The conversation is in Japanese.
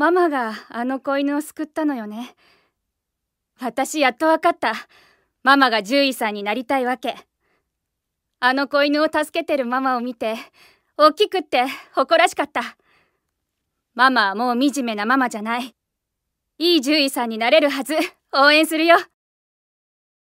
ママがあの子犬を救ったのよね私やっとわかったママが獣医さんになりたいわけあの子犬を助けてるママを見て大きくって誇らしかったママはもう惨めなママじゃないいい獣医さんになれるはず応援するよ